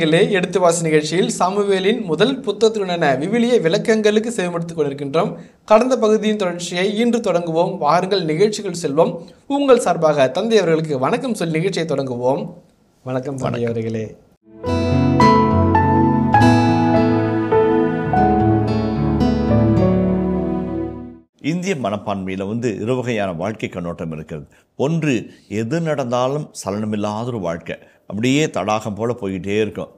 விஷயங்களே எடுத்து வாசி நிகழ்ச்சியில் சாமுவேலின் முதல் புத்தத்துடனான விவிலிய விளக்கங்களுக்கு செயல்படுத்திக் கொண்டிருக்கின்றோம் கடந்த பகுதியின் தொடர்ச்சியை இன்று தொடங்குவோம் வாருங்கள் நிகழ்ச்சிகள் செல்வோம் உங்கள் சார்பாக தந்தை வணக்கம் சொல்லி நிகழ்ச்சியை தொடங்குவோம் வணக்கம் தந்தையவர்களே இந்திய மனப்பான்மையில் வந்து இரு வகையான வாழ்க்கை கண்ணோட்டம் இருக்கிறது ஒன்று எது நடந்தாலும் சலனமில்லாத ஒரு வாழ்க்கை அப்படியே தடாகம் போல் போய்கிட்டே இருக்கும்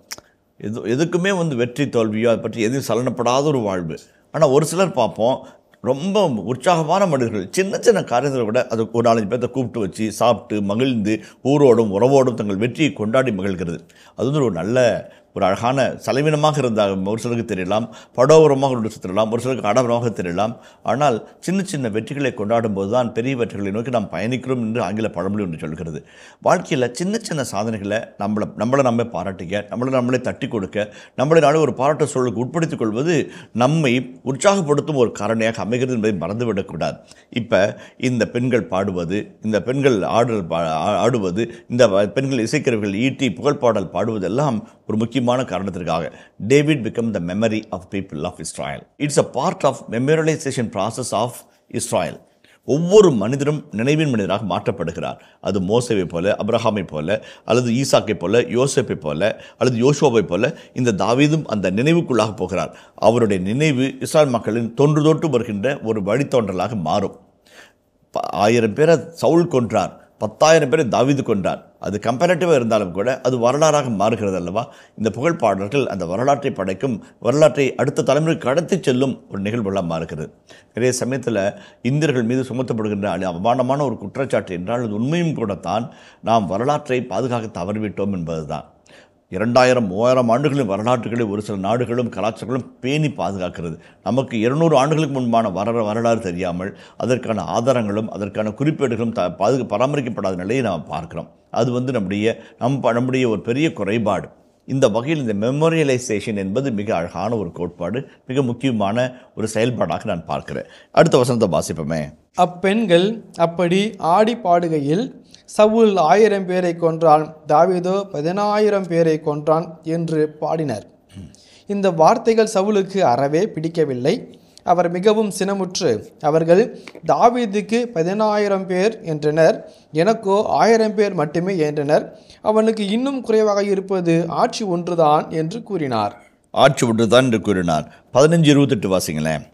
எது எதுக்குமே வந்து வெற்றி தோல்வியோ அதை பற்றி எதுவும் சலனப்படாத ஒரு வாழ்வு ஆனால் ஒரு சிலர் பார்ப்போம் ரொம்ப உற்சாகமான மனிதர்கள் சின்ன சின்ன காரியத்தில் கூட அது ஒரு நாலஞ்சு பேர்த்த கூப்பிட்டு வச்சு சாப்பிட்டு மகிழ்ந்து ஊரோடும் உறவோடும் தங்கள் வெற்றியை கொண்டாடி மகிழ்கிறது அது வந்து ஒரு நல்ல ஒரு அழகான செலவினமாக இருந்தால் ஒரு சிலருக்கு தெரியலாம் படோபுரமாக கொண்டு தெரியலாம் ஒரு சிலருக்கு ஆடம்பரமாக தெரியலாம் ஆனால் சின்ன சின்ன வெற்றிகளை கொண்டாடும் போது தான் பெரிய வெற்றிகளை நோக்கி நாம் பயணிக்கிறோம் என்று ஆங்கில பழமொழி ஒன்று சொல்கிறது வாழ்க்கையில் சின்ன சின்ன சாதனைகளை நம்மளை நம்மளை நம்ம பாராட்டிக்க நம்மளை நம்மளே தட்டி கொடுக்க நம்மளை நாளே ஒரு பாராட்டு சூழலுக்கு உட்படுத்திக் கொள்வது நம்மை உற்சாகப்படுத்தும் ஒரு காரணியாக அமைகிறது என்பதை மறந்துவிடக்கூடாது இப்போ இந்த பெண்கள் பாடுவது இந்த பெண்கள் ஆடல் ஆடுவது இந்த பெண்கள் இசைக்கிறவர்கள் ஈட்டி புகழ் பாடல் பாடுவதெல்லாம் ஒரு முக்கிய முக்கியமான காரணத்திற்காக David become the memory of people of Israel it's a part of memorialization process of Israel ஒவ்வொரு மனிதரும் நினைவின் மனிதராக மாற்றப்படுகிறார் அது மோசவை போல அப்ரஹாமை போல அல்லது ஈசாக்கை போல யோசப்பை போல அல்லது யோசுவாவை போல இந்த தாவீதும் அந்த நினைவுக்குள்ளாக போகிறார் அவருடைய நினைவு இஸ்ராயல் மக்களின் தொன்று தொட்டு வருகின்ற ஒரு வழித்தோன்றலாக மாறும் ஆயிரம் பேரை சவுல் கொன்றார் பத்தாயிரம் பேர் தாவிது கொண்டார் அது கம்பேரட்டிவாக இருந்தாலும் கூட அது வரலாறாக மாறுகிறது அல்லவா இந்த புகழ்பாடல்கள் அந்த வரலாற்றை படைக்கும் வரலாற்றை அடுத்த தலைமுறைக்கு கடத்தி செல்லும் ஒரு நிகழ்வுகளாக மாறுகிறது நிறைய சமயத்தில் இந்தியர்கள் மீது சுமத்தப்படுகின்ற அவமானமான ஒரு குற்றச்சாட்டு என்றால் அது உண்மையும் கூடத்தான் தான் நாம் வரலாற்றை பாதுகாக்க தவறிவிட்டோம் என்பதுதான் இரண்டாயிரம் மூவாயிரம் ஆண்டுகளும் வரலாற்றுகளை ஒரு சில நாடுகளும் கலாச்சாரங்களும் பேணி பாதுகாக்கிறது நமக்கு இருநூறு ஆண்டுகளுக்கு முன்பான வர வரலாறு தெரியாமல் அதற்கான ஆதாரங்களும் அதற்கான குறிப்பேடுகளும் த பாதுகா பராமரிக்கப்படாத நிலையை நாம் பார்க்கிறோம் அது வந்து நம்முடைய நம் நம்முடைய ஒரு பெரிய குறைபாடு இந்த வகையில் இந்த மெமோரியலைசேஷன் என்பது மிக அழகான ஒரு கோட்பாடு மிக முக்கியமான ஒரு செயல்பாடாக நான் பார்க்கிறேன் அடுத்த வசனத்தை வாசிப்போமே அப்பெண்கள் அப்படி ஆடி பாடுகையில் சவுல் ஆயிரம் பேரை கொன்றான் தாவிதோ பதினாயிரம் பேரை கொன்றான் என்று பாடினர் இந்த வார்த்தைகள் சவுலுக்கு அறவே பிடிக்கவில்லை அவர் மிகவும் சினமுற்று அவர்கள் தாவீதுக்கு பதினாயிரம் பேர் என்றனர் எனக்கோ ஆயிரம் பேர் மட்டுமே என்றனர் அவனுக்கு இன்னும் குறைவாக இருப்பது ஆட்சி ஒன்றுதான் என்று கூறினார் ஆட்சி ஒன்றுதான் என்று கூறினார் பதினஞ்சு இருபத்தெட்டு வாசிங்களேன்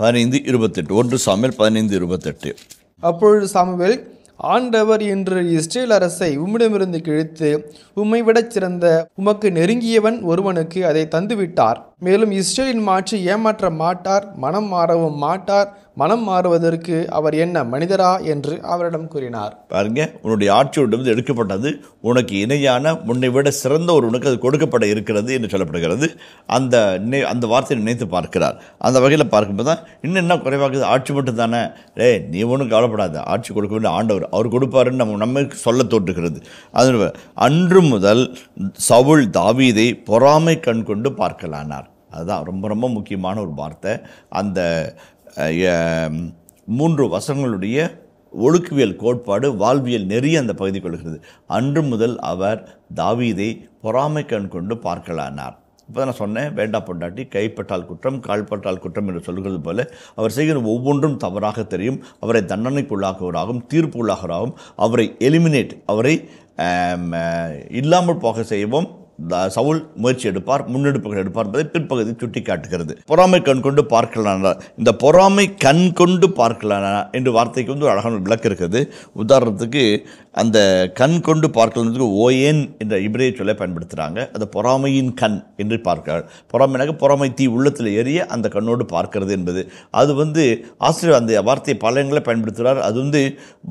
பதினைந்து இருபத்தெட்டு ஒன்று சாமியல் பதினைந்து இருபத்தெட்டு அப்பொழுது சாமுவேல் ஆண்டவர் இன்று இஸ்ரேல் அரசை உம்மிடமிருந்து கிழித்து உம்மை விடச் சிறந்த உமக்கு நெருங்கியவன் ஒருவனுக்கு அதை தந்துவிட்டார் மேலும் இஸ்ரேலின் மாட்சி ஏமாற்ற மாட்டார் மனம் மாறவும் மாட்டார் மனம் மாறுவதற்கு அவர் என்ன மனிதரா என்று அவரிடம் கூறினார் பாருங்க உன்னுடைய ஆட்சியோடு எடுக்கப்பட்டது உனக்கு இணையான உன்னை விட சிறந்த ஒரு உனக்கு அது கொடுக்கப்பட இருக்கிறது என்று சொல்லப்படுகிறது அந்த நினை அந்த வார்த்தையை நினைத்து பார்க்கிறார் அந்த வகையில் பார்க்கும்போது தான் இன்னும் என்ன குறைவாகுது ஆட்சி மட்டும் தானே ஏ நீ ஒன்றும் கவலைப்படாது ஆட்சி கொடுக்க வேண்டிய ஆண்டவர் அவர் கொடுப்பாருன்னு நம்ம நம்ம சொல்ல தோற்றுகிறது அது அன்று முதல் சவுள் தாவீதை பொறாமை கண் கொண்டு பார்க்கலானார் அதுதான் ரொம்ப ரொம்ப முக்கியமான ஒரு வார்த்தை அந்த மூன்று வசங்களுடைய ஒழுக்குவியல் கோட்பாடு வாழ்வியல் நெறிய அந்த பகுதி கொள்கிறது அன்று முதல் அவர் தாவீதை பொறாமை கண் கொண்டு பார்க்கலானார் இப்போ நான் சொன்னேன் வேண்டா பொண்டாட்டி கைப்பட்டால் குற்றம் கால்பட்டால் குற்றம் என்று சொல்கிறது போல அவர் செய்கிற ஒவ்வொன்றும் தவறாக தெரியும் அவரை தண்டனைக்கு உள்ளாக்குவராகவும் தீர்ப்பு அவரை எலிமினேட் அவரை இல்லாமல் போக செய்வோம் சவுல் முயற்சி எடுப்பார் முன்னெடுப்புகள் எடுப்பார் என்பதை பிற்பகுதி காட்டுகிறது பொறாமை கண் கொண்டு பார்க்கலானா இந்த பொறாமை கண் கொண்டு பார்க்கலானா என்று வார்த்தைக்கு வந்து ஒரு அழகான விளக்கு இருக்குது உதாரணத்துக்கு அந்த கண் கொண்டு பார்க்கலன்றதுக்கு ஓயேன் என்ற இப்ரேய சொல்லை பயன்படுத்துகிறாங்க அது பொறாமையின் கண் என்று பார்க்கிறார் பொறாமைனாக பொறாமை தீ உள்ளத்தில் எரிய அந்த கண்ணோடு பார்க்கிறது என்பது அது வந்து ஆசிரியர் அந்த வார்த்தையை பல பயன்படுத்துகிறார் அது வந்து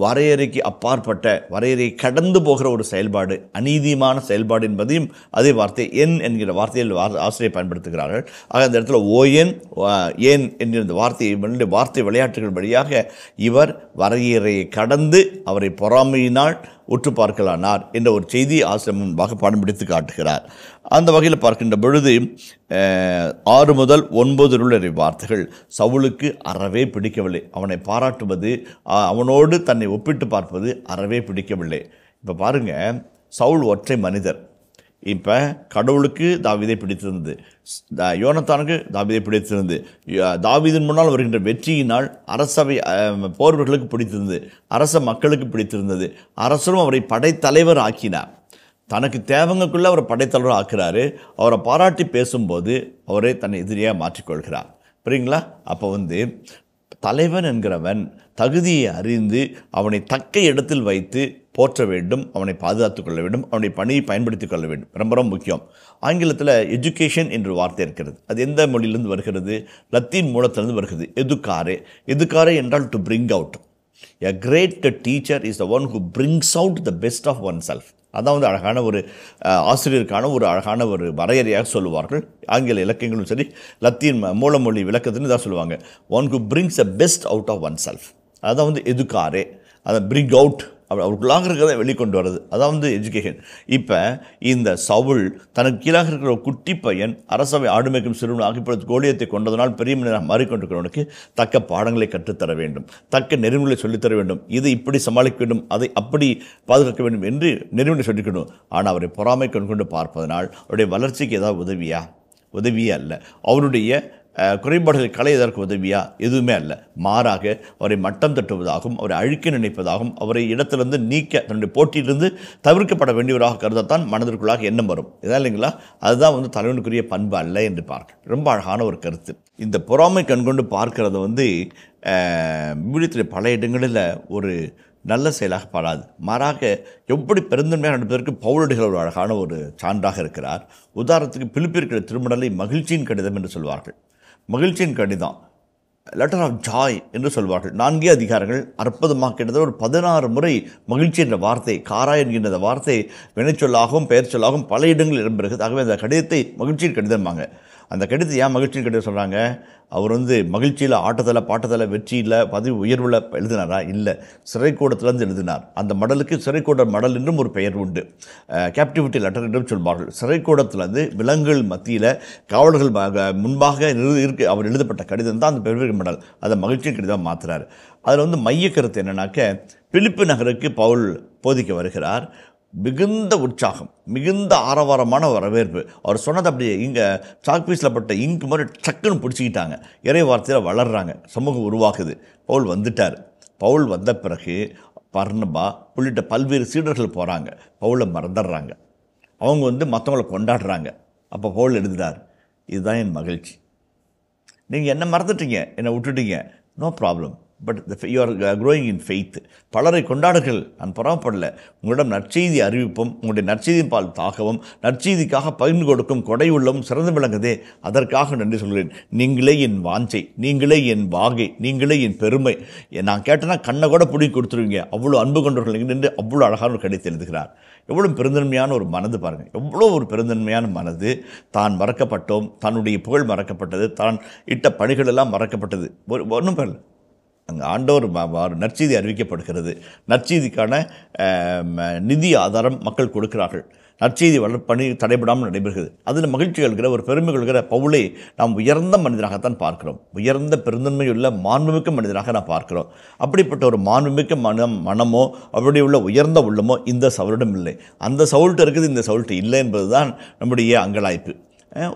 வரையறைக்கு அப்பாற்பட்ட வரையறையை கடந்து போகிற ஒரு செயல்பாடு அநீதியமான செயல்பாடு என்பதையும் அதே வார்த்தை என் என்கிற வார்த்தையில் ஆசிரியர் பயன்படுத்துகிறார்கள் ஆக அந்த இடத்துல ஓஎன் ஏன் என்கிற அந்த வார்த்தையை வார்த்தை விளையாட்டுகள் வழியாக இவர் வரையறையை கடந்து அவரை பொறாமையினால் உற்று பார்க்கலானார் என்ற ஒரு செய்தி ஆசிரமமாக முன்பாக பாடம் பிடித்து காட்டுகிறார் அந்த வகையில் பார்க்கின்ற பொழுது ஆறு முதல் ஒன்பது உள்ள வார்த்தைகள் சவுளுக்கு அறவே பிடிக்கவில்லை அவனை பாராட்டுவது அவனோடு தன்னை ஒப்பிட்டு பார்ப்பது அறவே பிடிக்கவில்லை இப்போ பாருங்கள் சவுல் ஒற்றை மனிதர் இப்போ கடவுளுக்கு தாவிதை பிடித்திருந்தது யோனத்தானுக்கு தாவிதை பிடித்திருந்தது தாவிதன் முன்னால் வருகின்ற வெற்றியினால் அரசவை போர்வர்களுக்கு பிடித்திருந்தது அரச மக்களுக்கு பிடித்திருந்தது அரசரும் அவரை படைத்தலைவர் ஆக்கினார் தனக்கு தேவங்களுக்குள்ளே அவர் படைத்தலைவர் ஆக்குறாரு அவரை பாராட்டி பேசும்போது அவரை தன்னை எதிரியாக மாற்றிக்கொள்கிறார் புரியுங்களா அப்போ வந்து தலைவன் என்கிறவன் தகுதியை அறிந்து அவனை தக்க இடத்தில் வைத்து போற்ற வேண்டும் அவனை பாதுகாத்துக் கொள்ள வேண்டும் அவனுடைய பணியை பயன்படுத்திக் கொள்ள வேண்டும் ரொம்ப ரொம்ப முக்கியம் ஆங்கிலத்தில் எஜுகேஷன் என்ற வார்த்தை இருக்கிறது அது எந்த மொழியிலிருந்து வருகிறது லத்தீன் மூலத்திலிருந்து வருகிறது எதுக்காரே எதுக்காரே என்றால் to bring out a great teacher is the one who brings out the best of one self அதான் வந்து அழகான ஒரு ஆசிரியருக்கான ஒரு அழகான ஒரு வரையறையாக சொல்லுவார்கள் ஆங்கில இலக்கியங்களும் சரி லத்தீன் மூலமொழி விளக்கத்துன்னு தான் சொல்லுவாங்க one who brings a best out of one self அதான் வந்து எதுக்காரே அதை பிரிங் அவுட் அவர் அவருக்குள்ளாக இருக்கிறத வெளிக்கொண்டு வர்றது அதான் வந்து எஜுகேஷன் இப்போ இந்த சவுல் தனக்கு கீழாக இருக்கிற ஒரு குட்டி பையன் அரசவை ஆடுமைக்கும் சிறுவன் ஆகிப்படுத்த கோலியத்தை கொண்டதனால் பெரிய மனிதனாக மாறிக்கொண்டிருக்கிறவனுக்கு தக்க பாடங்களை கற்றுத்தர வேண்டும் தக்க நெறிமுறை சொல்லித்தர வேண்டும் இது இப்படி சமாளிக்க வேண்டும் அதை அப்படி பாதுகாக்க வேண்டும் என்று நெறிமுறை சொல்லிக்கணும் ஆனால் அவரை பொறாமை கொண்டு பார்ப்பதனால் அவருடைய வளர்ச்சிக்கு ஏதாவது உதவியா உதவியே அல்ல அவருடைய கலை களைவதற்கு உதவியா எதுவுமே அல்ல மாறாக அவரை மட்டம் தட்டுவதாகவும் அவரை அழிக்க நினைப்பதாகவும் அவரை இடத்திலிருந்து நீக்க தன்னுடைய போட்டியிலிருந்து தவிர்க்கப்பட வேண்டியவராக கருதத்தான் மனதிற்குள்ளாக எண்ணம் வரும் இதான் இல்லைங்களா அதுதான் வந்து தலைவனுக்குரிய பண்பு அல்ல என்று பார்க்க ரொம்ப அழகான ஒரு கருத்து இந்த பொறாமை கண்கொண்டு பார்க்கறது வந்து மீடியத்தில் பல இடங்களில் ஒரு நல்ல செயலாக பாடாது மாறாக எப்படி பெருந்தன்மையாக நடப்பதற்கு பவுலடிகள் ஒரு அழகான ஒரு சான்றாக இருக்கிறார் உதாரணத்துக்கு பிலிப்பிற்கிற திருமணலை மகிழ்ச்சியின் கடிதம் என்று சொல்வார்கள் மகிழ்ச்சியின் கடிதம் லெட்டர் ஆஃப் ஜாய் என்று சொல்வார்கள் நான்கே அதிகாரங்கள் அற்புதமாக கிட்டத்தட்ட ஒரு பதினாறு முறை மகிழ்ச்சி என்ற வார்த்தை காரா என்கின்ற வார்த்தை வினைச்சொல்லாகவும் பெயர் சொல்லாகவும் பல இடங்களில் இடம்பெறுகிறது ஆகவே அந்த கடிதத்தை மகிழ்ச்சியின் கடிதம்பாங்க அந்த கடிதத்தை ஏன் மகிழ்ச்சியில் கடிதம் சொல்கிறாங்க அவர் வந்து மகிழ்ச்சியில் ஆட்டத்தில் பாட்டத்தில் வெற்றியில் பதவி உயர்வில் எழுதினாரா இல்லை சிறைக்கூடத்திலேருந்து எழுதினார் அந்த மடலுக்கு சிறைக்கூட மடல் என்றும் ஒரு பெயர் உண்டு கேப்டிவிட்டி லெட்டர் என்றும் சொல்வார்கள் சிறைக்கூடத்திலேருந்து விலங்குகள் மத்தியில் காவலர்கள் முன்பாக இருக்கு அவர் எழுதப்பட்ட கடிதம் தான் அந்த பெருவிக மடல் அதை மகிழ்ச்சி கடிதம் மாற்றுறாரு அதில் வந்து மைய கருத்து என்னன்னாக்க பிலிப்பு நகருக்கு பவுல் போதிக்க வருகிறார் மிகுந்த உற்சாகம் மிகுந்த ஆரவாரமான வரவேற்பு அவர் சொன்னது அப்படியே இங்கே சாக்பீஸில் பட்ட இங்கு மாதிரி டக்குன்னு பிடிச்சிக்கிட்டாங்க இறை வார்த்தையில் வளர்கிறாங்க சமூகம் உருவாகுது பவுல் வந்துட்டார் பவுல் வந்த பிறகு பர்ணபா உள்ளிட்ட பல்வேறு சீடர்கள் போகிறாங்க பவுலை மறந்துடுறாங்க அவங்க வந்து மற்றவங்களை கொண்டாடுறாங்க அப்போ பவுல் எழுதுகிறார் இதுதான் என் மகிழ்ச்சி நீங்கள் என்ன மறந்துட்டீங்க என்னை விட்டுட்டீங்க no problem but you're growing in faith பலரை கொண்டாடுகள் நான் புறப்படல உங்களிடம் நற்செய்தி அறிவிப்பும் உங்களுடைய நற்செய்தியின் பால் தாகவும் நற்செய்திக்காக பகிர்ந்து கொடுக்கும் உள்ளவும் சிறந்து விளங்குதே அதற்காக நன்றி சொல்கிறேன் நீங்களே என் வாஞ்சை நீங்களே என் வாகை நீங்களே என் பெருமை நான் கேட்டேன்னா கண்ணை கூட பிடி கொடுத்துருவீங்க அவ்வளோ அன்பு கொண்டவர்கள் நின்று அவ்வளோ அழகான ஒரு கடிதம் எழுதுகிறார் எவ்வளோ பெருந்தன்மையான ஒரு மனது பாருங்கள் எவ்வளோ ஒரு பெருந்தன்மையான மனது தான் மறக்கப்பட்டோம் தன்னுடைய புகழ் மறக்கப்பட்டது தான் இட்ட பணிகளெல்லாம் மறக்கப்பட்டது ஒன்றும் பெறல அங்கே ஆண்டவர் நற்செய்தி அறிவிக்கப்படுகிறது நற்செய்திக்கான நிதி ஆதாரம் மக்கள் கொடுக்கிறார்கள் நற்செய்தி வள பணி தடைபடாமல் நடைபெறுகிறது அதில் மகிழ்ச்சி கொள்கிற ஒரு பெருமை கொள்கிற பவுலை நாம் உயர்ந்த மனிதராகத்தான் பார்க்கிறோம் உயர்ந்த பெருந்தன்மையுள்ள மாண்புமிக்க மனிதராக நாம் பார்க்கிறோம் அப்படிப்பட்ட ஒரு மாண்புமிக்க மனம் மனமோ அவருடைய உள்ள உயர்ந்த உள்ளமோ இந்த சவுலிடம் இல்லை அந்த சவுல்ட்டு இருக்குது இந்த சவுல்ட்டு இல்லை என்பதுதான் நம்முடைய அங்கலாய்ப்பு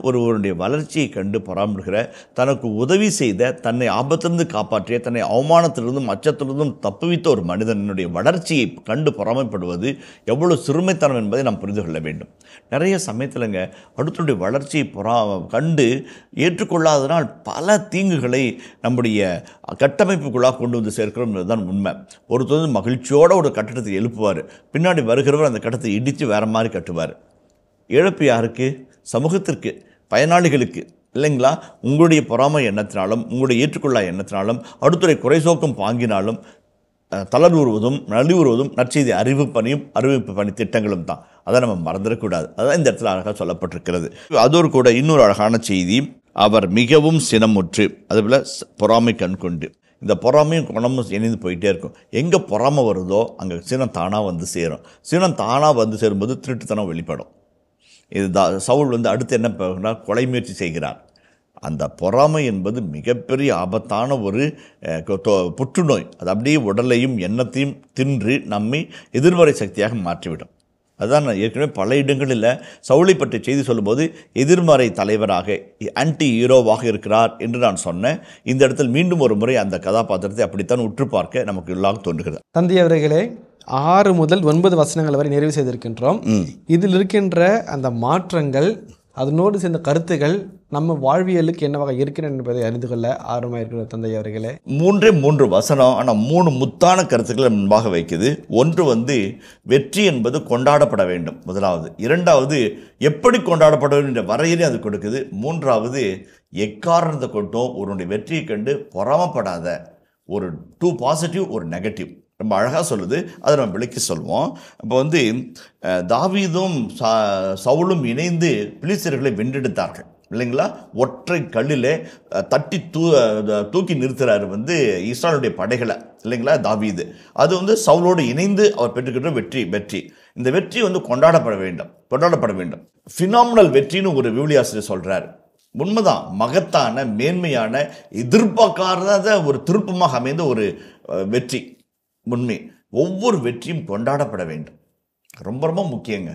ஒருவருடைய வளர்ச்சியை கண்டு பராமரிக்கிற தனக்கு உதவி செய்த தன்னை ஆபத்திலிருந்து காப்பாற்றிய தன்னை அவமானத்திலிருந்தும் அச்சத்திலிருந்தும் தப்புவித்த ஒரு மனிதனுடைய வளர்ச்சியை கண்டு பொறாமைப்படுவது எவ்வளோ சிறுமைத்தனம் என்பதை நாம் புரிந்து கொள்ள வேண்டும் நிறைய சமயத்திலங்க அடுத்தனுடைய வளர்ச்சியை பொறா கண்டு ஏற்றுக்கொள்ளாதனால் பல தீங்குகளை நம்முடைய கட்டமைப்புக்குள்ளாக கொண்டு வந்து சேர்க்கிறோம் என்பதுதான் உண்மை ஒருத்தர் வந்து மகிழ்ச்சியோடு ஒரு கட்டடத்தை எழுப்புவார் பின்னாடி வருகிறவர் அந்த கட்டத்தை இடித்து வேறு மாதிரி கட்டுவார் இழப்பு யாருக்கு சமூகத்திற்கு பயனாளிகளுக்கு இல்லைங்களா உங்களுடைய பொறாமை எண்ணத்தினாலும் உங்களுடைய ஏற்றுக்கொள்ளா எண்ணத்தினாலும் அடுத்துறை குறை சோக்கம் பாங்கினாலும் தளர்வுறுவதும் நலிவுறுவதும் நற்செய்தி அறிவு பணியும் அறிவிப்பு பணி திட்டங்களும் தான் அதை நம்ம மறந்துடக்கூடாது அதுதான் இந்த இடத்துல அழகாக சொல்லப்பட்டிருக்கிறது அதோடு கூட இன்னொரு அழகான செய்தி அவர் மிகவும் சினமுற்று அதுபோல் பொறாமை கண் கொண்டு இந்த பொறாமையும் குணமும் இணைந்து போயிட்டே இருக்கும் எங்கே பொறாமை வருதோ அங்கே சினம் தானாக வந்து சேரும் சினம் தானாக வந்து சேரும்போது திருட்டுத்தனம் வெளிப்படும் இது சவுல் வந்து அடுத்து என்ன பண்ணால் கொலை முயற்சி செய்கிறார் அந்த பொறாமை என்பது மிகப்பெரிய ஆபத்தான ஒரு புற்றுநோய் அது அப்படியே உடலையும் எண்ணத்தையும் தின்று நம்மை எதிர்மறை சக்தியாக மாற்றிவிடும் அதுதான் நான் ஏற்கனவே பல இடங்களில் சவுளை பற்றி செய்தி சொல்லும்போது எதிர்மறை தலைவராக ஆன்டி ஹீரோவாக இருக்கிறார் என்று நான் சொன்னேன் இந்த இடத்தில் மீண்டும் ஒரு முறை அந்த கதாபாத்திரத்தை அப்படித்தான் உற்று பார்க்க நமக்கு எல்லாம் தோன்றுகிறது தந்தி ஆறு முதல் ஒன்பது வசனங்கள் வரை நிறைவு செய்திருக்கின்றோம் இதில் இருக்கின்ற அந்த மாற்றங்கள் அதனோடு சேர்ந்த கருத்துகள் நம்ம வாழ்வியலுக்கு என்னவாக இருக்கிறேன் என்பதை அறிந்து கொள்ள ஆர்வமாக இருக்கிற தந்தை அவர்களே மூன்றே மூன்று வசனம் ஆனால் மூணு முத்தான கருத்துக்களை முன்பாக வைக்குது ஒன்று வந்து வெற்றி என்பது கொண்டாடப்பட வேண்டும் முதலாவது இரண்டாவது எப்படி கொண்டாடப்பட வேண்டும் என்ற அது கொடுக்குது மூன்றாவது எக்காரணத்தை கொண்டும் உன்னுடைய வெற்றியை கண்டு பொறாமப்படாத ஒரு டூ பாசிட்டிவ் ஒரு நெகட்டிவ் ரொம்ப அழகாக சொல்லுது அதை நம்ம விளக்கி சொல்வோம் இப்போ வந்து தாவீதும் சவுளும் இணைந்து பிலிஸ்தர்களை வென்றெடுத்தார்கள் இல்லைங்களா ஒற்றை கல்லில் தட்டி தூ தூக்கி நிறுத்துறாரு வந்து இஸ்ரானுடைய படைகளை இல்லைங்களா தாவீது அது வந்து சவுளோடு இணைந்து அவர் பெற்றுக்கிட்ட வெற்றி வெற்றி இந்த வெற்றி வந்து கொண்டாடப்பட வேண்டும் கொண்டாடப்பட வேண்டும் ஃபினாமினல் வெற்றின்னு ஒரு விவிலியாசிரியர் சொல்கிறார் உண்மைதான் மகத்தான மேன்மையான எதிர்பார்க்காத ஒரு திருப்பமாக அமைந்த ஒரு வெற்றி உண்மை ஒவ்வொரு வெற்றியும் கொண்டாடப்பட வேண்டும் ரொம்ப ரொம்ப முக்கியங்க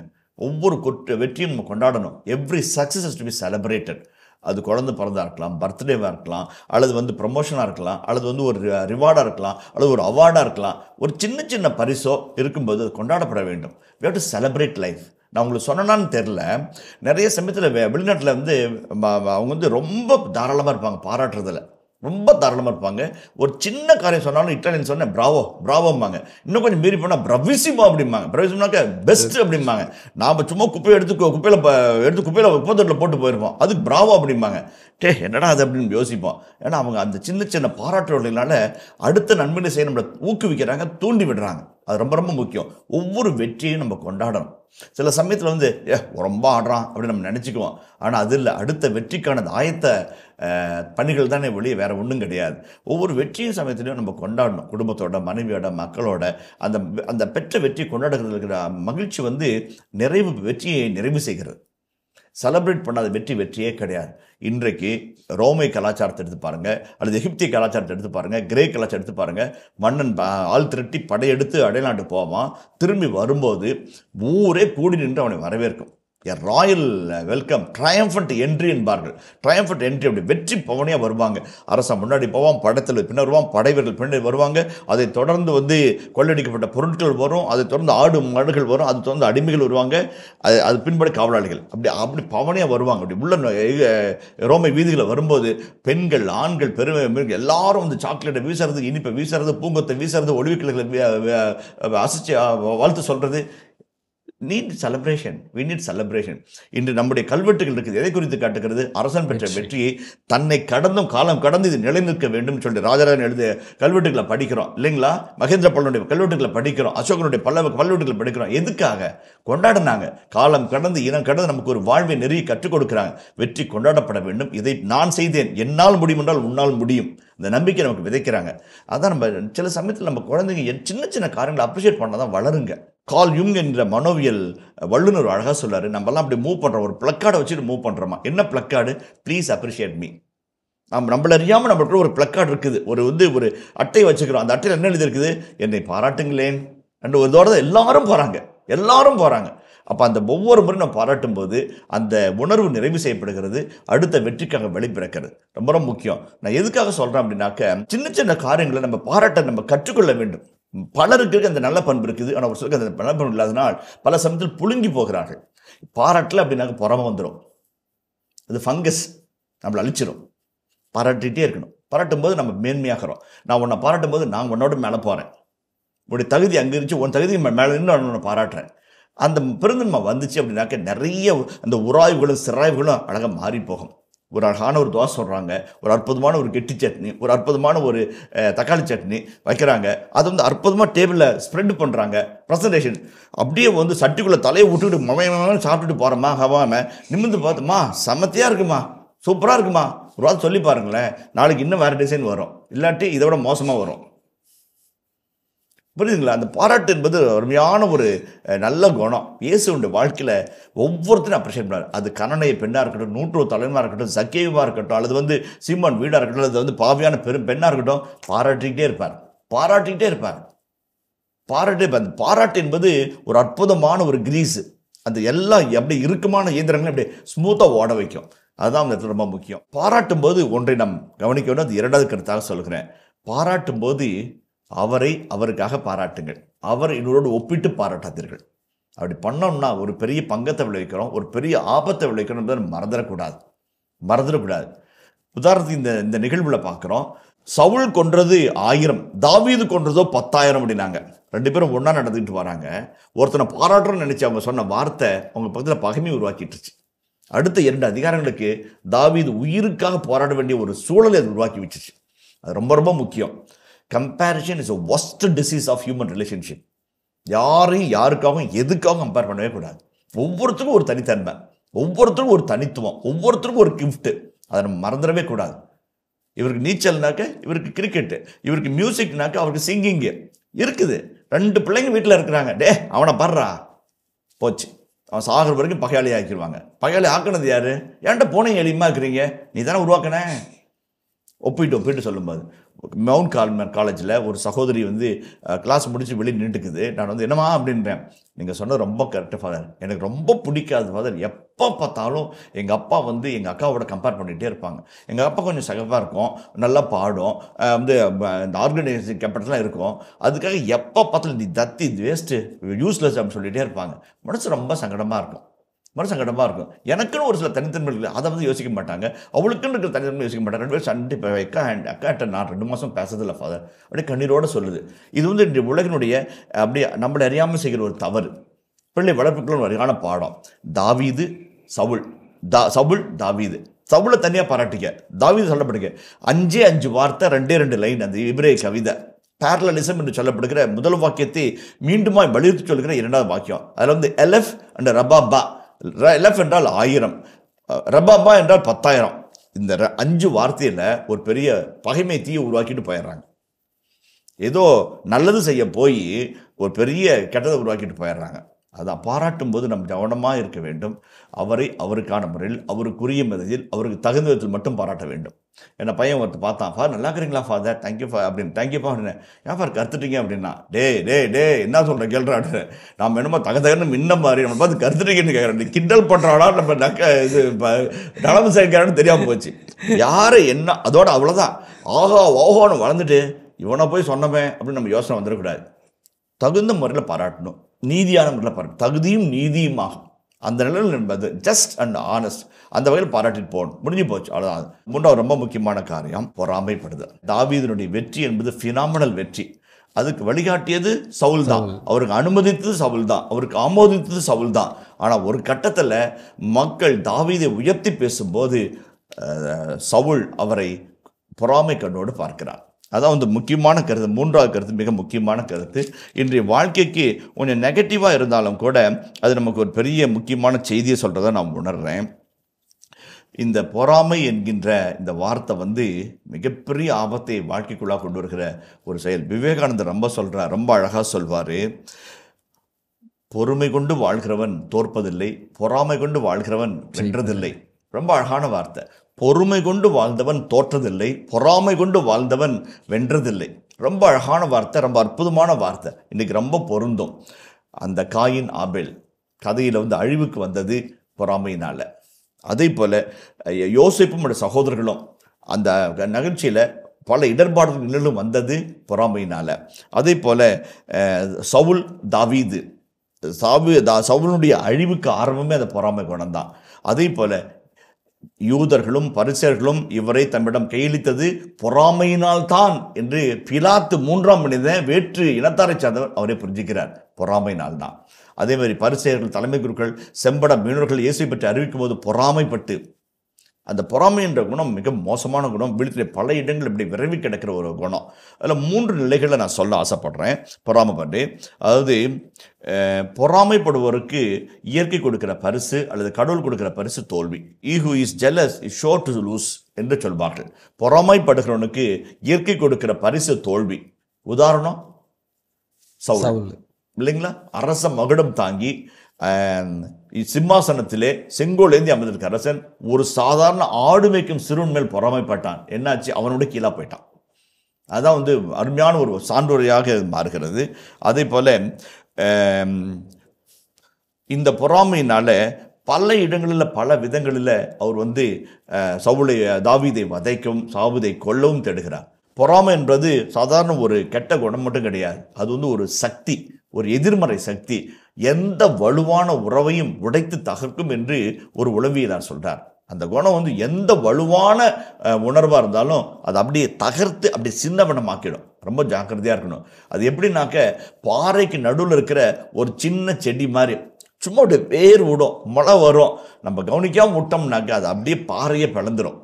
ஒவ்வொரு கொட்டு வெற்றியும் நம்ம கொண்டாடணும் every success is to be celebrated அது குழந்தை பிறந்தா இருக்கலாம் பர்த்டேவாக இருக்கலாம் அல்லது வந்து ப்ரொமோஷனாக இருக்கலாம் அல்லது வந்து ஒரு ரிவார்டாக இருக்கலாம் அல்லது ஒரு அவார்டாக இருக்கலாம் ஒரு சின்ன சின்ன பரிசோ இருக்கும்போது அது கொண்டாடப்பட வேண்டும் we have to celebrate life நான் உங்களுக்கு சொன்னேனான்னு தெரில நிறைய சமயத்தில் வெளிநாட்டில் வந்து அவங்க வந்து ரொம்ப தாராளமாக இருப்பாங்க பாராட்டுறதில் ரொம்ப தாராளமாக இருப்பாங்க ஒரு சின்ன காரியம் சொன்னாலும் இட்டாலியன் சொன்னேன் ப்ராவோ ப்ராவோம்பாங்க இன்னும் கொஞ்சம் மீறி போனால் ப்ரவிசிமா அப்படிம்பாங்க ப்ரவிசிமாக்க பெஸ்ட் அப்படிம்பாங்க நாம் சும்மா குப்பையை எடுத்து குப்பையில் எடுத்து குப்பையில் உப்பத்தொட்டில் போட்டு போயிருப்போம் அதுக்கு ப்ராவோ அப்படிம்பாங்க டே என்னடா அது அப்படின்னு யோசிப்போம் ஏன்னா அவங்க அந்த சின்ன சின்ன பாராட்டுறவர்களால் அடுத்த நன்மைகளை செய்ய நம்மளை ஊக்குவிக்கிறாங்க தூண்டி விடுறாங்க அது ரொம்ப ரொம்ப முக்கியம் ஒவ்வொரு வெற்றியும் நம்ம கொண்டாடணும் சில சமயத்தில் வந்து ஏ ரொம்ப ஆடுறான் அப்படின்னு நம்ம நினச்சிக்குவோம் ஆனால் அது இல்லை அடுத்த வெற்றிக்கான ஆயத்த பணிகள் தானே வெளியே வேறு ஒன்றும் கிடையாது ஒவ்வொரு வெற்றியும் சமயத்துலையும் நம்ம கொண்டாடணும் குடும்பத்தோட மனைவியோட மக்களோட அந்த அந்த பெற்ற வெற்றி கொண்டாடுகிறதுல இருக்கிற மகிழ்ச்சி வந்து நிறைவு வெற்றியை நிறைவு செய்கிறது செலப்ரேட் பண்ணாத வெற்றி வெற்றியே கிடையாது இன்றைக்கு ரோமை கலாச்சாரத்தை எடுத்து பாருங்கள் அல்லது எகிப்திய கலாச்சாரத்தை எடுத்து பாருங்கள் கிரேக் கலாச்சாரம் எடுத்து பாருங்கள் மன்னன் ஆள் திரட்டி படையெடுத்து அடைநாட்டு போவான் திரும்பி வரும்போது ஊரே கூடி நின்று அவனை வரவேற்கும் a royal welcome triumphant entry என்பார்கள் ட்ரையம்ஃபண்ட் என்ட்ரி அப்படி வெற்றி பவனியாக வருவாங்க அரசன் முன்னாடி போவான் படத்தில் பின்னர் வருவான் படைவீரர்கள் பின்னர் வருவாங்க அதை தொடர்ந்து வந்து கொள்ளடிக்கப்பட்ட பொருட்கள் வரும் அதை தொடர்ந்து ஆடு மாடுகள் வரும் அது தொடர்ந்து அடிமைகள் வருவாங்க அது அது பின்படி காவலாளிகள் அப்படி அப்படி பவனியாக வருவாங்க அப்படி உள்ள ரோமை வீதிகளில் வரும்போது பெண்கள் ஆண்கள் பெருமை எல்லாரும் வந்து சாக்லேட்டை வீசுறது இனிப்பை வீசுறது பூங்கத்தை வீசுறது ஒளிவுக்கிழகளை அசைச்சு வாழ்த்து சொல்கிறது need celebration we need celebration இன்று நம்முடைய கல்வெட்டுகள் இருக்குது எதை குறித்து காட்டுகிறது அரசன் பெற்ற வெற்றியை தன்னை கடந்தும் காலம் கடந்து இது நிலைநிற்க வேண்டும் சொல்லி ராஜராஜன் எழுதிய கல்வெட்டுகளை படிக்கிறோம் இல்லைங்களா மகேந்திர பல்லனுடைய கல்வெட்டுகளை படிக்கிறோம் அசோகனுடைய பல்லவ கல்வெட்டுகளை படிக்கிறோம் எதுக்காக கொண்டாடினாங்க காலம் கடந்து இனம் கடந்து நமக்கு ஒரு வாழ்வை நிறைய கற்றுக் கொடுக்குறாங்க வெற்றி கொண்டாடப்பட வேண்டும் இதை நான் செய்தேன் என்னால் முடியும் என்றால் உன்னால் முடியும் இந்த நம்பிக்கை நமக்கு விதைக்கிறாங்க அதான் நம்ம சில சமயத்தில் நம்ம குழந்தைங்க சின்ன சின்ன காரியங்களை அப்ரிஷியேட் பண்ணால் தான் வளருங்க கால் யுங் என்ற மனோவியல் வல்லுநர் அழகாக சொல்லார் நம்மலாம் அப்படி மூவ் பண்ணுறோம் ஒரு பிளக்கார்டை வச்சுட்டு மூவ் பண்ணுறோமா என்ன பிளக்கார்டு ப்ளீஸ் அப்ரிஷியேட் மீ நம்ம நம்மள அறியாமல் நம்மளுக்கு ஒரு பிளக்கார்டு இருக்குது ஒரு வந்து ஒரு அட்டை வச்சுக்கிறோம் அந்த அட்டையில் என்ன எழுதிருக்குது என்னை பாராட்டுங்களேன் ரெண்டு ஒரு தோட எல்லாரும் போகிறாங்க எல்லாரும் போகிறாங்க அப்போ அந்த ஒவ்வொரு முறையும் நம்ம பாராட்டும் போது அந்த உணர்வு நிறைவு செய்யப்படுகிறது அடுத்த வெற்றிக்காக வெளிப்பிறக்கிறது ரொம்ப ரொம்ப முக்கியம் நான் எதுக்காக சொல்கிறேன் அப்படின்னாக்க சின்ன சின்ன காரியங்களை நம்ம பாராட்ட நம்ம கற்றுக்கொள்ள வேண்டும் பலருக்கு அந்த நல்ல பண்பு இருக்குது ஆனால் ஒரு சிலருக்கு அந்த நல்ல பண்பு இல்லாதனால் பல சமயத்தில் புழுங்கி போகிறார்கள் பாராட்டில் அப்படின்னாக்க புறம வந்துடும் அது ஃபங்கஸ் நம்மளை அழிச்சிடும் பாராட்டிகிட்டே இருக்கணும் பாராட்டும் போது நம்ம மேன்மையாகிறோம் நான் உன்னை பாராட்டும் போது நான் உன்னோட மேலே போகிறேன் உன்னுடைய தகுதி அங்கே இருந்துச்சு உன் தகுதி மேலே நின்று உன்னை பாராட்டுறேன் அந்த பெருந்தன்மை வந்துச்சு அப்படின்னாக்க நிறைய அந்த உராய்வுகளும் சிராய்வுகளும் அழகாக மாறி போகும் ஒரு அழகான ஒரு தோசை சொல்கிறாங்க ஒரு அற்புதமான ஒரு கெட்டி சட்னி ஒரு அற்புதமான ஒரு தக்காளி சட்னி வைக்கிறாங்க அது வந்து அற்புதமாக டேபிளில் ஸ்ப்ரெட் பண்ணுறாங்க ப்ரெசன்டேஷன் அப்படியே வந்து சட்டிக்குள்ளே தலையை விட்டுக்கிட்டு மமையமான சாப்பிட்டுட்டு போகிறோமா ஹவாம நிமிந்து பார்த்தோமா சமத்தியாக இருக்குமா சூப்பராக இருக்குமா ஒரு வாரம் சொல்லி பாருங்களேன் நாளைக்கு இன்னும் வேறு டிசைன் வரும் இல்லாட்டி இதை விட மோசமாக வரும் புரியுதுங்களா அந்த பாராட்டு என்பது அருமையான ஒரு நல்ல குணம் இயேசுடைய வாழ்க்கையில் ஒவ்வொருத்தரும் அப்ரிஷியேட் பண்ணார் அது கணனைய பெண்ணாக இருக்கட்டும் நூற்று தலைவனாக இருக்கட்டும் சக்கேவமாக இருக்கட்டும் அல்லது வந்து சீமான் வீடாக இருக்கட்டும் அல்லது வந்து பாவியான பெரும் பெண்ணாக இருக்கட்டும் பாராட்டிக்கிட்டே இருப்பார் பாராட்டிக்கிட்டே இருப்பார் பாராட்டே அந்த பாராட்டு என்பது ஒரு அற்புதமான ஒரு கிரீஸு அந்த எல்லாம் எப்படி இருக்குமான இயந்திரங்களும் எப்படி ஸ்மூத்தாக ஓட வைக்கும் அதுதான் அந்த ரொம்ப முக்கியம் பாராட்டும் போது ஒன்றை நாம் கவனிக்க வேண்டும் அது இரண்டாவது கருத்தாக சொல்கிறேன் பாராட்டும் போது அவரை அவருக்காக பாராட்டுங்கள் அவர் இன்னொரு ஒப்பிட்டு பாராட்டாதீர்கள் அப்படி பண்ணோம்னா ஒரு பெரிய பங்கத்தை விளைவிக்கிறோம் ஒரு பெரிய ஆபத்தை விளைவிக்கிறோம் என்பதை மறந்துடக்கூடாது மறந்துடக்கூடாது உதாரணத்துக்கு இந்த இந்த நிகழ்வில் பார்க்குறோம் சவுல் கொன்றது ஆயிரம் தாவீது கொன்றதோ பத்தாயிரம் அப்படின்னாங்க ரெண்டு பேரும் ஒன்றா நடந்துக்கிட்டு வராங்க ஒருத்தனை பாராட்டுறோம்னு நினச்சி அவங்க சொன்ன வார்த்தை அவங்க பக்கத்தில் பகமை உருவாக்கிட்டுருச்சு அடுத்த இரண்டு அதிகாரங்களுக்கு தாவீது உயிருக்காக போராட வேண்டிய ஒரு சூழலை அது உருவாக்கி வச்சிருச்சு அது ரொம்ப ரொம்ப முக்கியம் comparison is a worst disease of human relationship யாரையும் யாருக்காகவும் எதுக்காகவும் கம்பேர் பண்ணவே கூடாது ஒவ்வொருத்தருக்கும் ஒரு தனித்தன்மை ஒவ்வொருத்தருக்கும் ஒரு தனித்துவம் ஒவ்வொருத்தருக்கும் ஒரு கிஃப்ட்டு அதை நம்ம மறந்துடவே கூடாது இவருக்கு நீச்சல்னாக்க இவருக்கு கிரிக்கெட்டு இவருக்கு மியூசிக்னாக்க அவருக்கு சிங்கிங்கு இருக்குது ரெண்டு பிள்ளைங்க வீட்டில் இருக்கிறாங்க டே அவனை படுறா போச்சு அவன் சாகிற வரைக்கும் பகையாளி ஆக்கிடுவாங்க பகையாளி ஆக்கினது யார் ஏன்ட்ட போனீங்க எளிமா இருக்கிறீங்க நீ தானே உருவாக்கின ஒப்பிட்டு ஒப்பிட்டு சொல்லும்போது மவுண்ட் கால்மர் காலேஜில் ஒரு சகோதரி வந்து கிளாஸ் முடித்து வெளியே நின்றுக்குது நான் வந்து என்னமா அப்படின்றேன் நீங்கள் சொன்ன ரொம்ப கரெக்டு ஃபாதர் எனக்கு ரொம்ப பிடிக்காத ஃபாதர் எப்போ பார்த்தாலும் எங்கள் அப்பா வந்து எங்கள் அக்காவோட கம்பேர் பண்ணிகிட்டே இருப்பாங்க எங்கள் அப்பா கொஞ்சம் சகப்பாக இருக்கும் நல்லா பாடும் வந்து இந்த ஆர்கனைசிங் கேப்பட்டெலாம் இருக்கும் அதுக்காக எப்போ பார்த்தாலும் நீ தத்தி வேஸ்ட்டு யூஸ்லெஸ் அப்படின்னு சொல்லிகிட்டே இருப்பாங்க மனசு ரொம்ப சங்கடமாக இருக்கும் மனசங்கடமாக இருக்கும் எனக்குன்னு ஒரு சில தனித்தன்மை இருக்குது அதை வந்து யோசிக்க மாட்டாங்க அவளுக்குன்னு இருக்கிற தனித்தன்மை யோசிக்க மாட்டாங்க ரெண்டு பேரும் சண்டை அக்கா அண்ட் அக்காட்ட நான் ரெண்டு மாதம் பேசுறதில்ல ஃபாதர் அப்படியே கண்ணீரோடு சொல்லுது இது வந்து இன்றைய உலகினுடைய அப்படியே நம்மளை அறியாமல் செய்கிற ஒரு தவறு பிள்ளை வளர்ப்புக்குள்ள ஒரு அழகான பாடம் தாவீது சவுல் தா சவுல் தாவீது சவுளை தனியாக பாராட்டிக்க தாவீது சொல்லப்படுங்க அஞ்சே அஞ்சு வார்த்தை ரெண்டே ரெண்டு லைன் அந்த இப்ரே கவிதை பேரலலிசம் என்று சொல்லப்படுகிற முதல் வாக்கியத்தை மீண்டுமாய் வலியுறுத்தி சொல்கிற இரண்டாவது வாக்கியம் அதில் வந்து எலஃப் அண்ட் ரபா பா லெஃப் என்றால் ஆயிரம் ரபாபா என்றால் பத்தாயிரம் இந்த அஞ்சு வார்த்தையில் ஒரு பெரிய பகைமை தீயை உருவாக்கிட்டு போயிடுறாங்க ஏதோ நல்லது செய்ய போய் ஒரு பெரிய கெட்டதை உருவாக்கிட்டு போயிடுறாங்க அதான் பாராட்டும் போது நம் கவனமாக இருக்க வேண்டும் அவரை அவருக்கான முறையில் அவருக்குரிய முறையில் அவருக்கு தகுந்த விதத்தில் மட்டும் பாராட்ட வேண்டும் என்னை பையன் ஒருத்தர் பார்த்தான் ஃபா நல்லா இருக்கிறீங்களா ஃபாதர் தேங்க்யூ ஃபா அப்படின்னு தேங்க்யூப்பா அப்படின்னு ஏன் ஃபார் கருத்துட்டீங்க அப்படின்னா டே டே டே என்ன சொல்கிறேன் கேள்றா அப்படின்னு நாம் என்னமோ தகுந்த இன்னும் மாதிரி நம்ம பார்த்து கருத்துட்டீங்கன்னு கேட்குறேன் கிண்டல் பண்ணுறாடா நம்ம நக்க இது நலம்பு சேர்க்கிறான்னு தெரியாமல் போச்சு யார் என்ன அதோட அவ்வளோதான் ஆஹா ஓஹோன்னு வளர்ந்துட்டு இவனை போய் சொன்னமே அப்படின்னு நம்ம யோசனை வந்துடக்கூடாது தகுந்த முறையில் பாராட்டணும் நீதியான முறையில் பாருங்கள் தகுதியும் நீதியுமாகும் அந்த நிலையில் என்பது ஜஸ்ட் அண்ட் ஆனஸ்ட் அந்த வகையில் பாராட்டிட்டு போகணும் முடிஞ்சு போச்சு அவ்வளோதான் மூன்றாவது ரொம்ப முக்கியமான காரியம் பொறாமைப்படுது தாவீதனுடைய வெற்றி என்பது ஃபினாமினல் வெற்றி அதுக்கு வழிகாட்டியது சவுல் தான் அவருக்கு அனுமதித்தது சவுல் தான் அவருக்கு ஆமோதித்தது சவுல் தான் ஆனால் ஒரு கட்டத்தில் மக்கள் தாவீதை உயர்த்தி பேசும்போது சவுல் அவரை பொறாமை கண்ணோடு பார்க்கிறார் அதான் வந்து முக்கியமான கருத்து மூன்றாவது கருத்து மிக முக்கியமான கருத்து இன்றைய வாழ்க்கைக்கு கொஞ்சம் நெகட்டிவாக இருந்தாலும் கூட அது நமக்கு ஒரு பெரிய முக்கியமான செய்தியை சொல்கிறத நான் உணர்கிறேன் இந்த பொறாமை என்கின்ற இந்த வார்த்தை வந்து மிகப்பெரிய ஆபத்தை வாழ்க்கைக்குள்ளாக கொண்டு வருகிற ஒரு செயல் விவேகானந்தர் ரொம்ப சொல்கிறார் ரொம்ப அழகாக சொல்வார் பொறுமை கொண்டு வாழ்கிறவன் தோற்பதில்லை பொறாமை கொண்டு வாழ்கிறவன் வென்றதில்லை ரொம்ப அழகான வார்த்தை பொறுமை கொண்டு வாழ்ந்தவன் தோற்றதில்லை பொறாமை கொண்டு வாழ்ந்தவன் வென்றதில்லை ரொம்ப அழகான வார்த்தை ரொம்ப அற்புதமான வார்த்தை இன்றைக்கி ரொம்ப பொருந்தும் அந்த காயின் ஆபேல் கதையில் வந்து அழிவுக்கு வந்தது பொறாமையினால் அதே போல் யோசிப்பும் சகோதரர்களும் அந்த நிகழ்ச்சியில் பல இடர்பாடுகள் நிழலும் வந்தது பொறாமையினால் அதே போல் சவுல் தாவீது சாவு தா சவுலுடைய அழிவுக்கு ஆரம்பமே அந்த பொறாமை குணம் தான் அதே போல் யூதர்களும் பரிசர்களும் இவரை தம்மிடம் கையளித்தது பொறாமையினால்தான் என்று பிலாத்து மூன்றாம் மனித வேற்று இனத்தாரை சார்ந்தவர் அவரை புரிஞ்சுக்கிறார் பொறாமையினால் தான் அதே மாதிரி பரிசெயர்கள் தலைமை குருக்கள் செம்பட மீனவர்கள் இயேசு பற்றி அறிவிக்கும் போது பொறாமைப்பட்டு அந்த பொறாமைன்ற குணம் மிக மோசமான குணம் வீழ்த்தில் பல இடங்கள் இப்படி விரைவி கிடக்கிற ஒரு குணம் அதில் மூன்று நிலைகளை நான் சொல்ல ஆசைப்படுறேன் பொறாமைப்பட்டு அதாவது பொறாமைப்படுவருக்கு இயற்கை கொடுக்கிற பரிசு அல்லது கடவுள் கொடுக்கிற பரிசு தோல்வி who is jealous is sure to lose என்று சொல்வார்கள் பொறாமைப்படுகிறவனுக்கு இயற்கை கொடுக்கிற பரிசு தோல்வி உதாரணம் சவுல் இல்லைங்களா அரச மகுடம் தாங்கி சிம்மாசனத்திலே செங்கோலேந்தி அமைந்திருக்க அரசன் ஒரு சாதாரண ஆடு மேய்க்கும் சிறுவன் மேல் பொறாமைப்பட்டான் என்னாச்சு அவனோட கீழே போயிட்டான் அதுதான் வந்து அருமையான ஒரு சான்றுரையாக மாறுகிறது அதே போல் இந்த பொறாமையினால் பல இடங்களில் பல விதங்களில் அவர் வந்து சவுளை தாவிதை வதைக்கும் சாவுதை கொல்லவும் தேடுகிறார் பொறாமை என்பது சாதாரண ஒரு கெட்ட குணம் மட்டும் கிடையாது அது வந்து ஒரு சக்தி ஒரு எதிர்மறை சக்தி எந்த வலுவான உறவையும் உடைத்து தகர்க்கும் என்று ஒரு உளவியலார் சொல்கிறார் அந்த குணம் வந்து எந்த வலுவான உணர்வாக இருந்தாலும் அது அப்படியே தகர்த்து அப்படியே சின்னவனமாக்கிடும் ரொம்ப ஜாக்கிரதையாக இருக்கணும் அது எப்படின்னாக்க பாறைக்கு நடுவில் இருக்கிற ஒரு சின்ன செடி மாதிரி சும்மா அப்படியே வேர் விடும் மழை வரும் நம்ம கவனிக்காமல் விட்டோம்னாக்க அது அப்படியே பாறையை பிளந்துடும்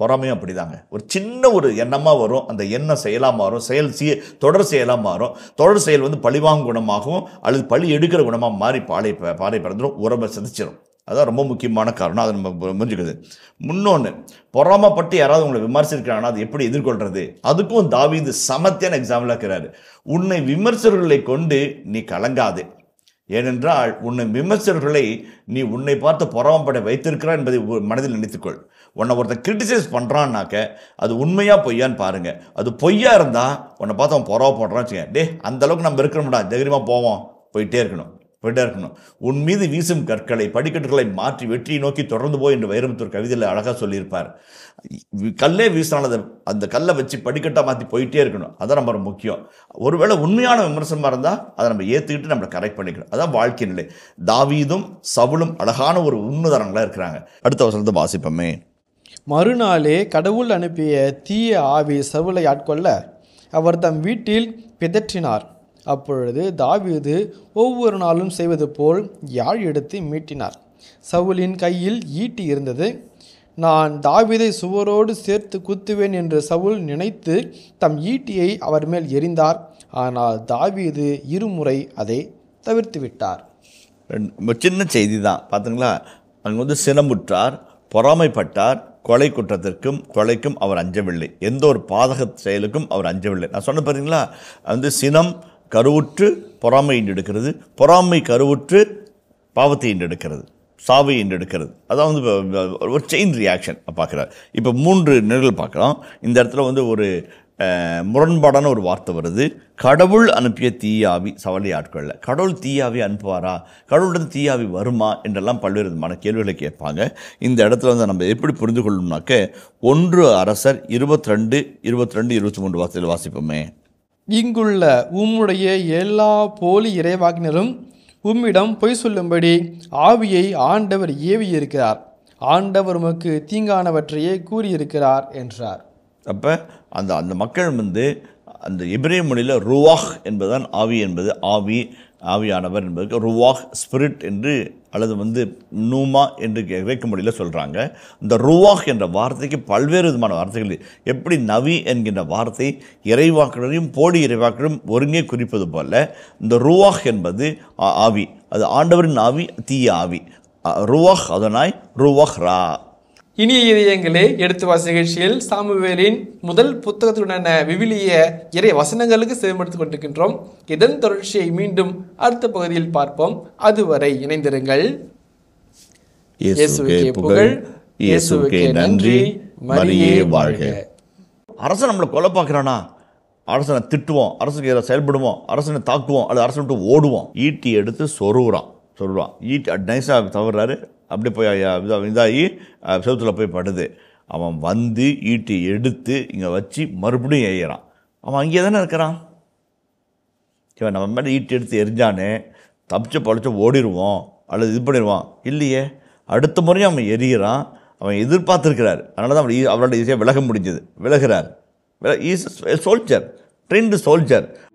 பொறாமையும் அப்படி தாங்க ஒரு சின்ன ஒரு எண்ணமாக வரும் அந்த எண்ணம் செயலாக மாறும் செயல் சீ தொடர் செயலாக மாறும் தொடர் செயல் வந்து பழிவாங்க குணமாகவும் அல்லது பழி எடுக்கிற குணமாக மாறி பாலை பாறை பிறந்துடும் உறவை சிதைச்சிடும் அதான் ரொம்ப முக்கியமான காரணம் அதை நம்ம புரிஞ்சுக்கிறது முன்னொன்று பொறாமப்பட்டு யாராவது உங்களை விமர்சிக்கிறாங்கன்னா அது எப்படி எதிர்கொள்கிறது அதுக்கும் தாவி இந்த சமத்தியான எக்ஸாம்பிளாக இருக்கிறாரு உன்னை விமர்சகர்களை கொண்டு நீ கலங்காது ஏனென்றால் உன்னை விமர்சகர்களை நீ உன்னை பார்த்து பொறாமப்பட வைத்திருக்கிறாய் என்பதை மனதில் நினைத்துக்கொள் உன்னை ஒருத்தன் கிரிட்டிசைஸ் பண்ணுறான்னாக்க அது உண்மையாக பொய்யான்னு பாருங்கள் அது பொய்யா இருந்தால் உன்னை பார்த்து அவன் புறவை போடுறான்னு வச்சுக்கேன் டே அந்தளவுக்கு நம்ம இருக்கணும்டா தைரியமாக போவோம் போயிட்டே இருக்கணும் போயிட்டே இருக்கணும் உன் மீது வீசும் கற்களை படிக்கட்டுகளை மாற்றி வெற்றியை நோக்கி தொடர்ந்து போய் என்று வைரமுத்தூர் கவிதையில் அழகாக சொல்லியிருப்பார் கல்லே அதை அந்த கல்லை வச்சு படிக்கட்டாக மாற்றி போயிட்டே இருக்கணும் அதான் நம்ம ரொம்ப முக்கியம் ஒருவேளை உண்மையான விமர்சனமாக இருந்தால் அதை நம்ம ஏற்றுக்கிட்டு நம்மளை கரெக்ட் பண்ணிக்கணும் அதான் வாழ்க்கை நிலை தாவீதும் சவுளும் அழகான ஒரு உண்மைதாரங்களாக இருக்கிறாங்க அடுத்த வசனத்தை வாசிப்போமே மறுநாளே கடவுள் அனுப்பிய தீய ஆவி சவுளை ஆட்கொள்ள அவர் தம் வீட்டில் பிதற்றினார் அப்பொழுது தாவீது ஒவ்வொரு நாளும் செய்வது போல் யாழ் எடுத்து மீட்டினார் சவுலின் கையில் ஈட்டி இருந்தது நான் தாவிதை சுவரோடு சேர்த்து குத்துவேன் என்று சவுல் நினைத்து தம் ஈட்டியை அவர் மேல் எரிந்தார் ஆனால் தாவீது இருமுறை அதை தவிர்த்து விட்டார் சின்ன செய்தி தான் பார்த்தீங்களா அங்கே வந்து சினமுற்றார் பொறாமைப்பட்டார் கொலை குற்றத்திற்கும் கொலைக்கும் அவர் அஞ்சவில்லை எந்த ஒரு பாதக செயலுக்கும் அவர் அஞ்சவில்லை நான் சொன்ன பார்த்தீங்களா வந்து சினம் கருவுற்று பொறாமை எடுக்கிறது பொறாமை கருவுற்று பாவத்தை எடுக்கிறது சாவை எடுக்கிறது அதான் வந்து ஒரு செயின் ரியாக்ஷன் பார்க்குறாரு இப்போ மூன்று நிழல் பார்க்குறோம் இந்த இடத்துல வந்து ஒரு முரண்பாடான ஒரு வார்த்தை வருது கடவுள் அனுப்பிய தீயாவி சவாலி ஆட்களில் கடவுள் தீயாவி அனுப்புவாரா கடவுளுடன் தீயாவி வருமா என்றெல்லாம் பல்வேறு விதமான கேள்விகளை கேட்பாங்க இந்த இடத்துல வந்து நம்ம எப்படி புரிந்து கொள்ளணும்னாக்க ஒன்று அரசர் இருபத்தி ரெண்டு இருபத்தி ரெண்டு இருபத்தி மூன்று வார்த்தையில் வாசிப்போமே இங்குள்ள உம்முடைய எல்லா போலி இறைவாக்கினரும் உம்மிடம் பொய் சொல்லும்படி ஆவியை ஆண்டவர் ஏவியிருக்கிறார் ஆண்டவர் உமக்கு தீங்கானவற்றையே கூறியிருக்கிறார் என்றார் அப்போ அந்த அந்த மக்கள் வந்து அந்த எபிரே மொழியில் ருவாஹ் என்பதுதான் ஆவி என்பது ஆவி ஆவியானவர் என்பதுக்கு ருவாஹ் ஸ்பிரிட் என்று அல்லது வந்து நூமா என்று கிரேக்க மொழியில் சொல்கிறாங்க இந்த ருவாஹ் என்ற வார்த்தைக்கு பல்வேறு விதமான வார்த்தைகள் எப்படி நவி என்கின்ற வார்த்தை இறைவாக்களையும் போடி இறைவாக்களையும் ஒருங்கே குறிப்பது போல் இந்த ருவாஹ் என்பது ஆவி அது ஆண்டவரின் ஆவி தீய ஆவி ருவாஹ் அதனாய் ருவாஹ் ரா இனிய இதயங்களே எடுத்து வாசி நிகழ்ச்சியில் சாமுவேலின் முதல் புத்தகத்துடனான விவிலிய இறை வசனங்களுக்கு செவிமடுத்துக் கொண்டிருக்கின்றோம் இதன் தொடர்ச்சியை மீண்டும் அடுத்த பகுதியில் பார்ப்போம் அதுவரை இணைந்திருங்கள் புகழ் நன்றி மரியே வாழ்க அரசன் நம்மளை கொலை பார்க்கிறானா அரசனை திட்டுவோம் அரசுக்கு எதாவது செயல்படுவோம் அரசனை தாக்குவோம் அல்லது அரசு விட்டு ஓடுவோம் ஈட்டி எடுத்து சொருகுறான் சொல்லுவான் ஈட்டி நைஸாக தவறாரு அப்படி போய் இதாகி செவத்தில் போய் படுது அவன் வந்து ஈட்டி எடுத்து இங்கே வச்சு மறுபடியும் எய்கிறான் அவன் அங்கேயே தானே இருக்கிறான் இவன் நம்ம மேலே ஈட்டி எடுத்து எரிஞ்சானே தப்பிச்சு பழிச்சு ஓடிடுவோம் அல்லது இது பண்ணிடுவான் இல்லையே அடுத்த முறையும் அவன் எரிகிறான் அவன் எதிர்பார்த்துருக்கிறார் அதனால தான் அவன் அவரோட ஈஸியாக விலக முடிஞ்சது விலகிறார் சோல்ஜர் ட்ரெயின்டு சோல்ஜர்